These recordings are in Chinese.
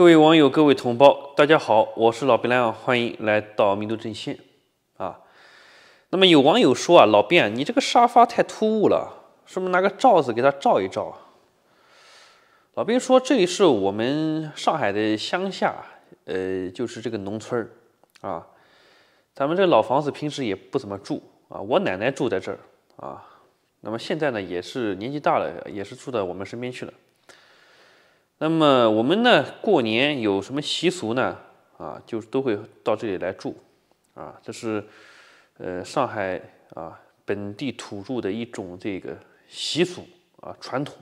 各位网友，各位同胞，大家好，我是老边亮，欢迎来到民族阵线啊。那么有网友说啊，老边，你这个沙发太突兀了，是不是拿个罩子给它罩一罩？老边说，这是我们上海的乡下，呃，就是这个农村啊。咱们这老房子平时也不怎么住啊，我奶奶住在这儿啊。那么现在呢，也是年纪大了，也是住到我们身边去了。那么我们呢？过年有什么习俗呢？啊，就是都会到这里来住，啊，这是，呃，上海啊本地土著的一种这个习俗啊传统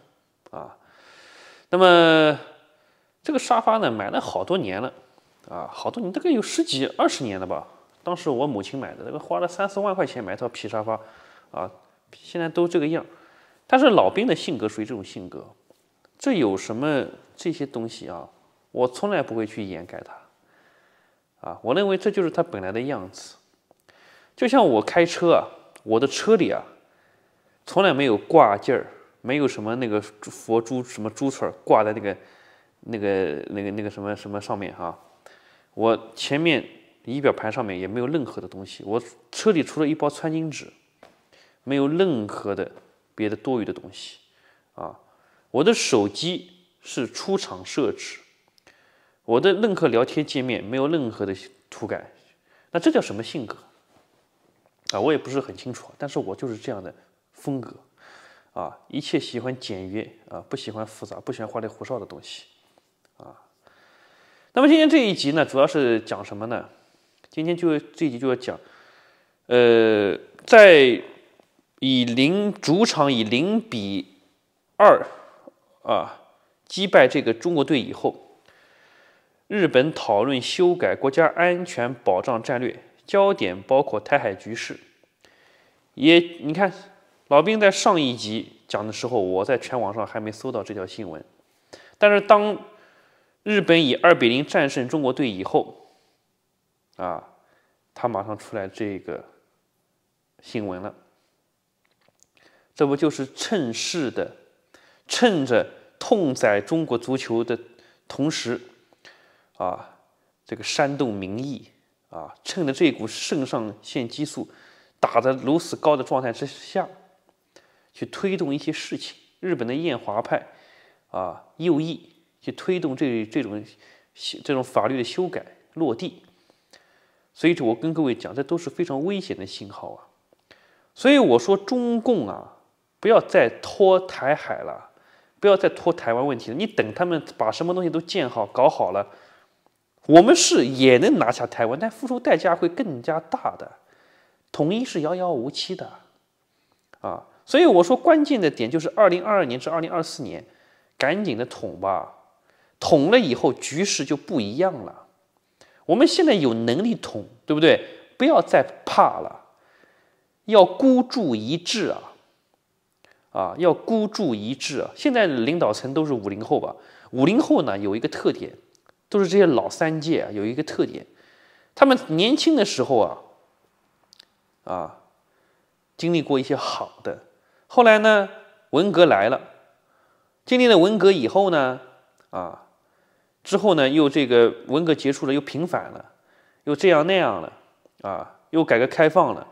啊。那么这个沙发呢，买了好多年了，啊，好多年，大概有十几二十年了吧。当时我母亲买的，那个花了三四万块钱买一套皮沙发，啊，现在都这个样。但是老兵的性格属于这种性格，这有什么？这些东西啊，我从来不会去掩盖它，啊，我认为这就是它本来的样子。就像我开车啊，我的车里啊，从来没有挂件儿，没有什么那个佛珠什么珠串儿挂在那个、那个、那个、那个什么什么上面哈。我前面仪表盘上面也没有任何的东西，我车里除了一包餐巾纸，没有任何的别的多余的东西。啊，我的手机。是出厂设置，我的任何聊天界面没有任何的涂改，那这叫什么性格啊？我也不是很清楚，但是我就是这样的风格啊，一切喜欢简约啊，不喜欢复杂，不喜欢花里胡哨的东西啊。那么今天这一集呢，主要是讲什么呢？今天就这一集就要讲，呃，在以零主场以零比二啊。击败这个中国队以后，日本讨论修改国家安全保障战略，焦点包括台海局势。也，你看，老兵在上一集讲的时候，我在全网上还没搜到这条新闻。但是，当日本以二比零战胜中国队以后，啊，他马上出来这个新闻了。这不就是趁势的，趁着？痛宰中国足球的同时，啊，这个煽动民意啊，趁着这股肾上腺激素打得如此高的状态之下去推动一些事情。日本的厌华派啊，右翼去推动这这种这种法律的修改落地。所以，我跟各位讲，这都是非常危险的信号啊。所以我说，中共啊，不要再拖台海了。不要再拖台湾问题了。你等他们把什么东西都建好、搞好了，我们是也能拿下台湾，但付出代价会更加大。的统一是遥遥无期的，啊，所以我说关键的点就是二零二二年至二零二四年，赶紧的统吧，统了以后局势就不一样了。我们现在有能力统，对不对？不要再怕了，要孤注一掷啊！啊，要孤注一掷啊！现在领导层都是五零后吧？五零后呢有一个特点，都是这些老三届啊，有一个特点，他们年轻的时候啊，啊，经历过一些好的，后来呢，文革来了，经历了文革以后呢，啊，之后呢又这个文革结束了，又平反了，又这样那样了，啊，又改革开放了，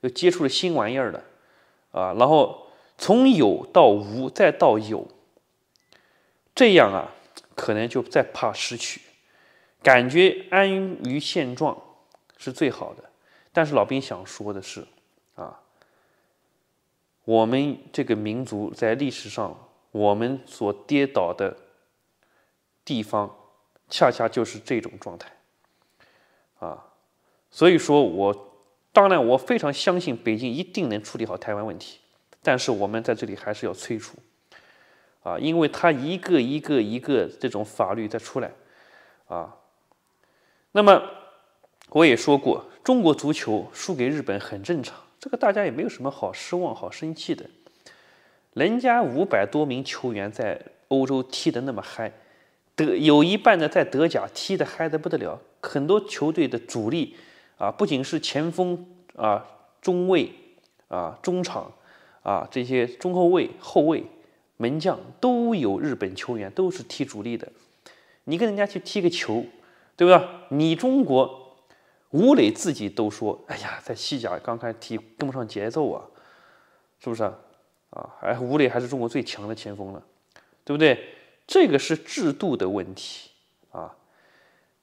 又接触了新玩意儿了，啊，然后。从有到无，再到有，这样啊，可能就再怕失去，感觉安于现状是最好的。但是老兵想说的是，啊，我们这个民族在历史上，我们所跌倒的地方，恰恰就是这种状态，啊，所以说我，当然我非常相信北京一定能处理好台湾问题。但是我们在这里还是要催促，啊，因为他一个一个一个这种法律在出来，啊，那么我也说过，中国足球输给日本很正常，这个大家也没有什么好失望、好生气的。人家五百多名球员在欧洲踢得那么嗨，德有一半的在德甲踢得嗨得不得了，很多球队的主力啊，不仅是前锋啊、中卫啊、中场。啊，这些中后卫、后卫、门将都有日本球员，都是踢主力的。你跟人家去踢个球，对不对？你中国，吴磊自己都说：“哎呀，在西甲刚开始踢跟不上节奏啊，是不是啊？”啊，哎，吴磊还是中国最强的前锋了，对不对？这个是制度的问题啊。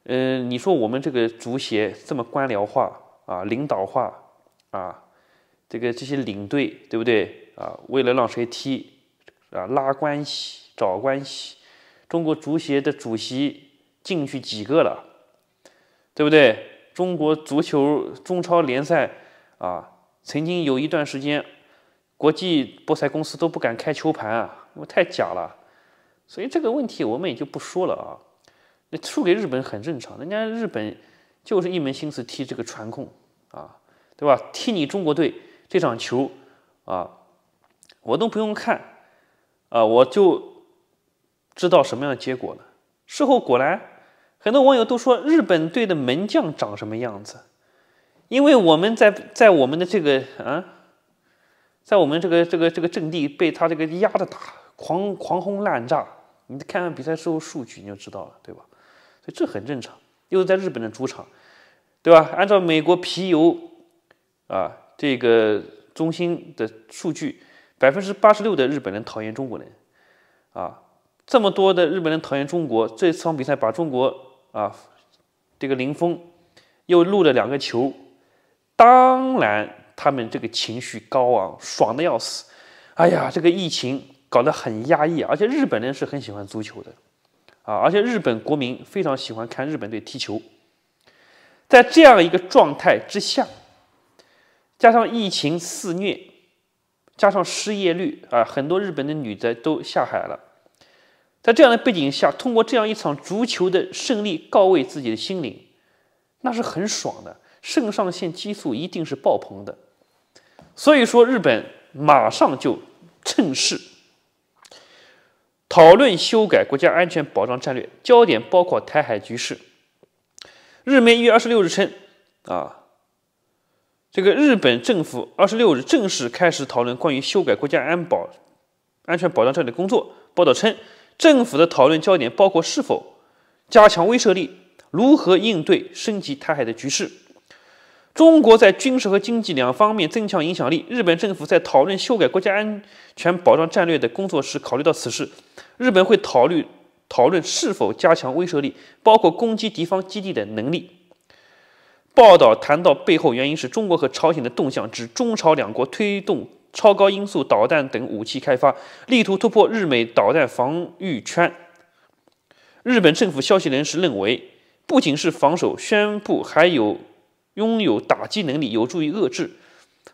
嗯，你说我们这个足协这么官僚化啊、领导化啊？这个这些领队对不对啊？为了让谁踢啊？拉关系找关系，中国足协的主席进去几个了，对不对？中国足球中超联赛啊，曾经有一段时间，国际博彩公司都不敢开球盘啊，因为太假了。所以这个问题我们也就不说了啊。那输给日本很正常，人家日本就是一门心思踢这个传控啊，对吧？踢你中国队。这场球，啊，我都不用看，啊，我就知道什么样的结果了。事后果然，很多网友都说日本队的门将长什么样子，因为我们在在我们的这个啊，在我们这个这个这个阵地被他这个压着打，狂狂轰滥炸。你看看比赛之后数据，你就知道了，对吧？所以这很正常，又在日本的主场，对吧？按照美国皮尤啊。这个中心的数据，百分之八十六的日本人讨厌中国人，啊，这么多的日本人讨厌中国，这场比赛把中国啊，这个林峰又录了两个球，当然他们这个情绪高昂，爽的要死，哎呀，这个疫情搞得很压抑，而且日本人是很喜欢足球的，啊，而且日本国民非常喜欢看日本队踢球，在这样一个状态之下。加上疫情肆虐，加上失业率啊，很多日本的女的都下海了。在这样的背景下，通过这样一场足球的胜利告慰自己的心灵，那是很爽的，肾上腺激素一定是爆棚的。所以说，日本马上就趁势讨论修改国家安全保障战略，焦点包括台海局势。日媒一月二十六日称，啊。这个日本政府二十六日正式开始讨论关于修改国家安保安全保障战略的工作。报道称，政府的讨论焦点包括是否加强威慑力，如何应对升级台海的局势。中国在军事和经济两方面增强影响力。日本政府在讨论修改国家安全保障战略的工作时，考虑到此事，日本会讨论讨论是否加强威慑力，包括攻击敌方基地的能力。报道谈到背后原因是中国和朝鲜的动向，指中朝两国推动超高音速导弹等武器开发，力图突破日美导弹防御圈。日本政府消息人士认为，不仅是防守宣布，还有拥有打击能力，有助于遏制。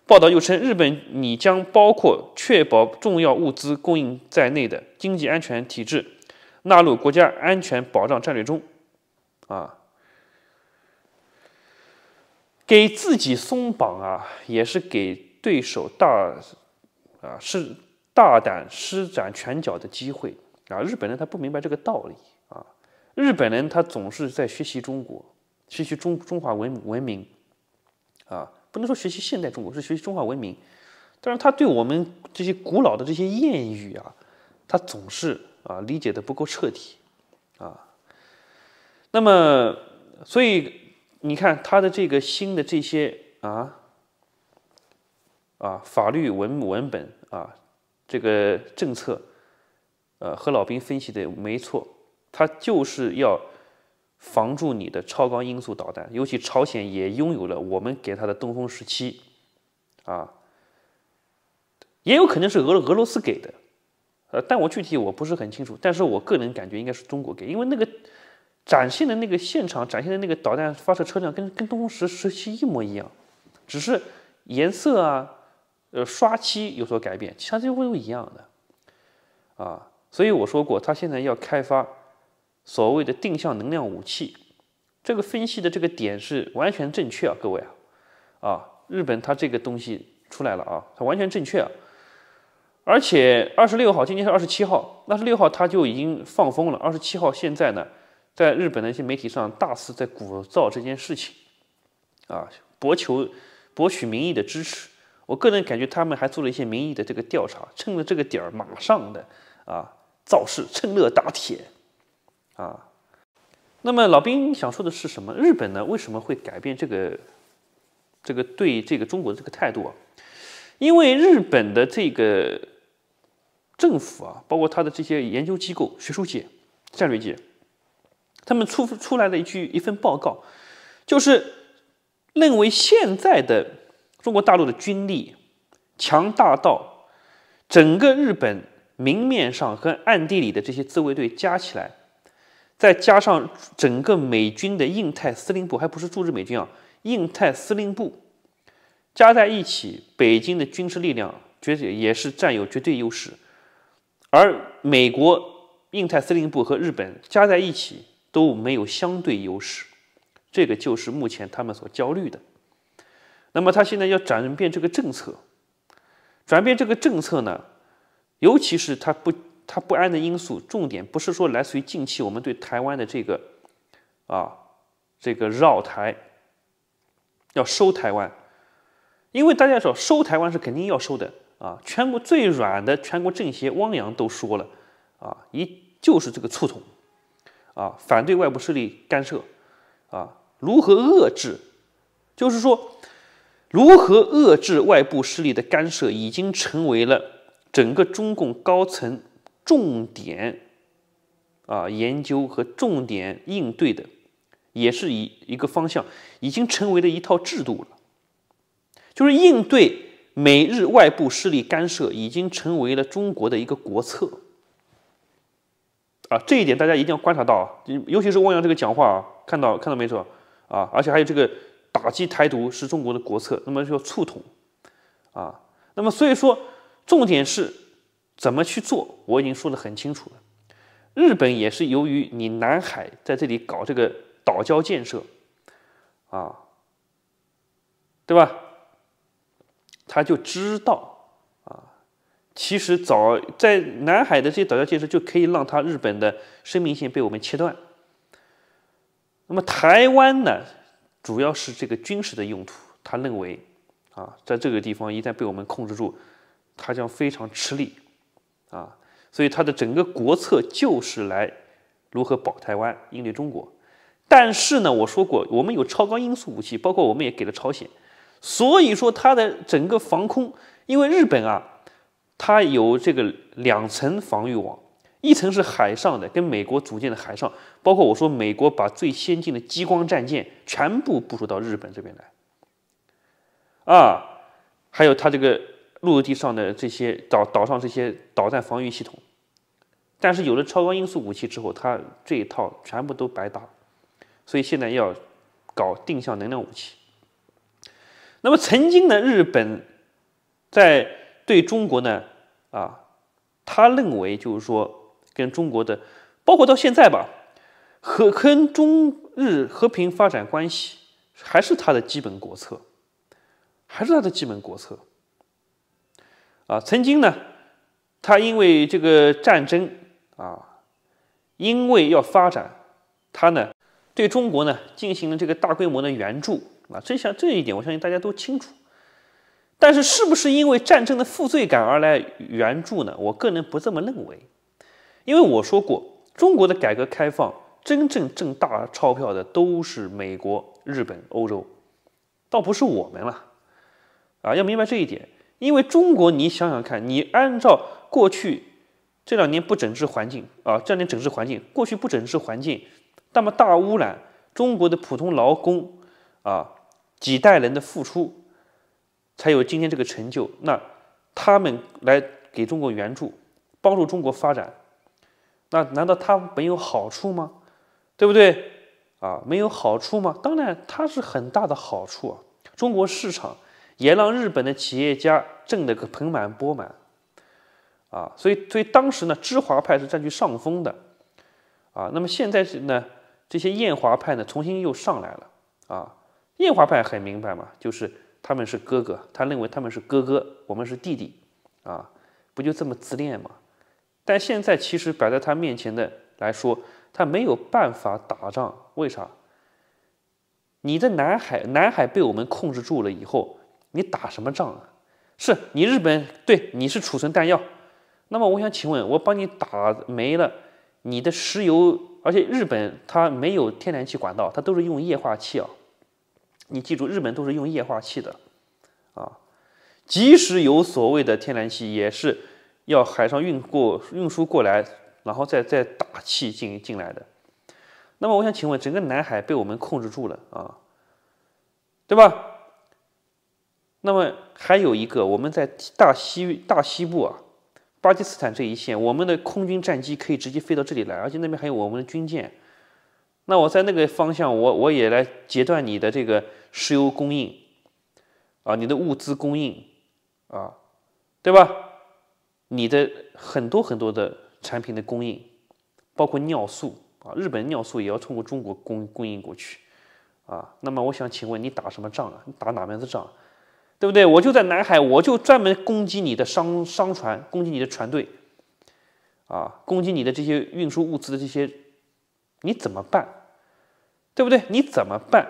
报道又称，日本拟将包括确保重要物资供应在内的经济安全体制纳入国家安全保障战略中。啊。给自己松绑啊，也是给对手大啊是大胆施展拳脚的机会啊。日本人他不明白这个道理啊，日本人他总是在学习中国，学习中中华文文明啊，不能说学习现代中国，是学习中华文明。但是他对我们这些古老的这些谚语啊，他总是啊理解的不够彻底啊。那么，所以。你看他的这个新的这些啊啊法律文文本啊这个政策，呃和老兵分析的没错，他就是要防住你的超高音速导弹，尤其朝鲜也拥有了我们给他的东风十七啊，也有可能是俄俄罗斯给的，呃但我具体我不是很清楚，但是我个人感觉应该是中国给，因为那个。展现的那个现场，展现的那个导弹发射车辆，跟跟东风十十七一模一样，只是颜色啊，呃，刷漆有所改变，其他几乎都一样的啊。所以我说过，他现在要开发所谓的定向能量武器，这个分析的这个点是完全正确啊，各位啊，啊，日本他这个东西出来了啊，他完全正确啊。而且二十六号，今天是二十七号，二十六号他就已经放风了，二十七号现在呢？在日本的一些媒体上大肆在鼓噪这件事情，啊，博求博取民意的支持。我个人感觉他们还做了一些民意的这个调查，趁着这个点儿马上的啊造势，趁热打铁啊。那么老兵想说的是什么？日本呢为什么会改变这个这个对这个中国的这个态度啊？因为日本的这个政府啊，包括他的这些研究机构、学术界、战略界。他们出出来了一句一份报告，就是认为现在的中国大陆的军力强大到整个日本明面上和暗地里的这些自卫队加起来，再加上整个美军的印太司令部，还不是驻日美军啊，印太司令部加在一起，北京的军事力量绝对也是占有绝对优势，而美国印太司令部和日本加在一起。都没有相对优势，这个就是目前他们所焦虑的。那么他现在要转变这个政策，转变这个政策呢，尤其是他不他不安的因素，重点不是说来自于近期我们对台湾的这个啊这个绕台要收台湾，因为大家说收台湾是肯定要收的啊，全国最软的全国政协汪洋都说了啊，一就是这个醋桶。啊，反对外部势力干涉，啊，如何遏制？就是说，如何遏制外部势力的干涉，已经成为了整个中共高层重点啊研究和重点应对的，也是一一个方向，已经成为了一套制度了。就是应对美日外部势力干涉，已经成为了中国的一个国策。啊，这一点大家一定要观察到啊，尤其是汪洋这个讲话啊，看到看到没错啊，而且还有这个打击台独是中国的国策，那么叫促统啊，那么所以说重点是怎么去做，我已经说的很清楚了。日本也是由于你南海在这里搞这个岛礁建设，啊，对吧？他就知道。其实早在南海的这些岛礁建设就可以让他日本的生命线被我们切断。那么台湾呢，主要是这个军事的用途。他认为啊，在这个地方一旦被我们控制住，他将非常吃力啊。所以他的整个国策就是来如何保台湾、应对中国。但是呢，我说过，我们有超音速武器，包括我们也给了朝鲜。所以说他的整个防空，因为日本啊。它有这个两层防御网，一层是海上的，跟美国组建的海上，包括我说美国把最先进的激光战舰全部部署到日本这边来，啊，还有它这个陆地上的这些岛岛上这些导弹防御系统，但是有了超高速武器之后，它这一套全部都白搭，所以现在要搞定向能量武器。那么曾经呢，日本在对中国呢。啊，他认为就是说，跟中国的，包括到现在吧，和跟中日和平发展关系，还是他的基本国策，还是他的基本国策。啊，曾经呢，他因为这个战争啊，因为要发展，他呢，对中国呢进行了这个大规模的援助啊，这像这一点我相信大家都清楚。但是，是不是因为战争的负罪感而来援助呢？我个人不这么认为，因为我说过，中国的改革开放真正挣大钞票的都是美国、日本、欧洲，倒不是我们了。啊，要明白这一点，因为中国，你想想看，你按照过去这两年不整治环境啊，这两年整治环境，过去不整治环境，那么大污染，中国的普通劳工啊，几代人的付出。才有今天这个成就。那他们来给中国援助，帮助中国发展，那难道他没有好处吗？对不对？啊，没有好处吗？当然，它是很大的好处啊。中国市场也让日本的企业家挣得个盆满钵满啊。所以，所以当时呢，知华派是占据上风的啊。那么现在是呢，这些艳华派呢，重新又上来了啊。艳华派很明白嘛，就是。他们是哥哥，他认为他们是哥哥，我们是弟弟，啊，不就这么自恋吗？但现在其实摆在他面前的来说，他没有办法打仗，为啥？你的南海，南海被我们控制住了以后，你打什么仗啊？是你日本对你是储存弹药，那么我想请问，我帮你打没了你的石油，而且日本它没有天然气管道，它都是用液化气啊。你记住，日本都是用液化气的，啊，即使有所谓的天然气，也是要海上运过运输过来，然后再再打气进进来的。那么我想请问，整个南海被我们控制住了啊，对吧？那么还有一个，我们在大西大西部啊，巴基斯坦这一线，我们的空军战机可以直接飞到这里来，而且那边还有我们的军舰。那我在那个方向，我我也来截断你的这个。石油供应，啊，你的物资供应，啊，对吧？你的很多很多的产品的供应，包括尿素啊，日本尿素也要通过中国供供应过去，啊，那么我想请问你打什么仗啊？你打哪门子仗？对不对？我就在南海，我就专门攻击你的商商船，攻击你的船队，啊，攻击你的这些运输物资的这些，你怎么办？对不对？你怎么办？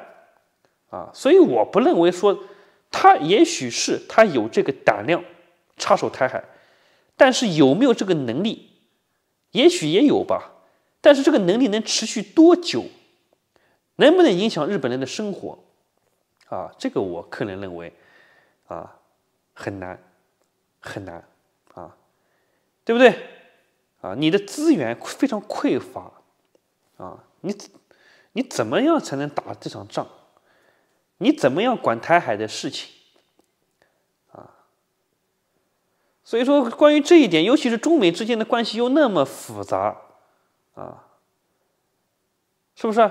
啊，所以我不认为说，他也许是他有这个胆量插手台海，但是有没有这个能力，也许也有吧。但是这个能力能持续多久，能不能影响日本人的生活，啊，这个我个人认为，啊，很难，很难，啊，对不对？啊，你的资源非常匮乏，啊，你你怎么样才能打这场仗？你怎么样管台海的事情啊？所以说，关于这一点，尤其是中美之间的关系又那么复杂啊，是不是？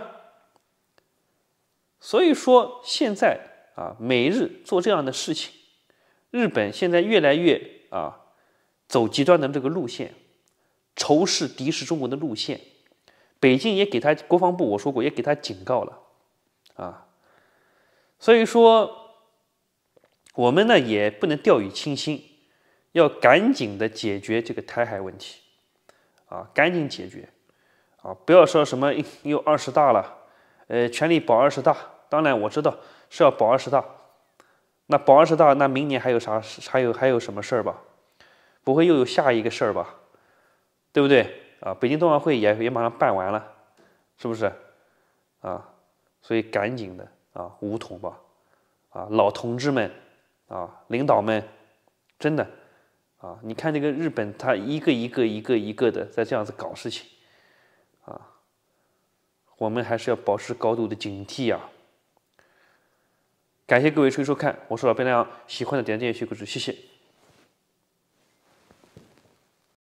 所以说，现在啊，美日做这样的事情，日本现在越来越啊，走极端的这个路线，仇视敌视中国的路线。北京也给他国防部我说过，也给他警告了啊。所以说，我们呢也不能掉以轻心，要赶紧的解决这个台海问题，啊，赶紧解决，啊，不要说什么又二十大了，呃，全力保二十大。当然我知道是要保二十大，那保二十大，那明年还有啥事？还有还有什么事儿吧？不会又有下一个事儿吧？对不对？啊，北京冬奥会也也马上办完了，是不是？啊，所以赶紧的。啊，五桐吧，啊，老同志们，啊，领导们，真的，啊，你看那个日本，他一个一个一个一个的在这样子搞事情，啊，我们还是要保持高度的警惕啊。感谢各位收收看，我是老白亮，喜欢的点赞订阅谢谢。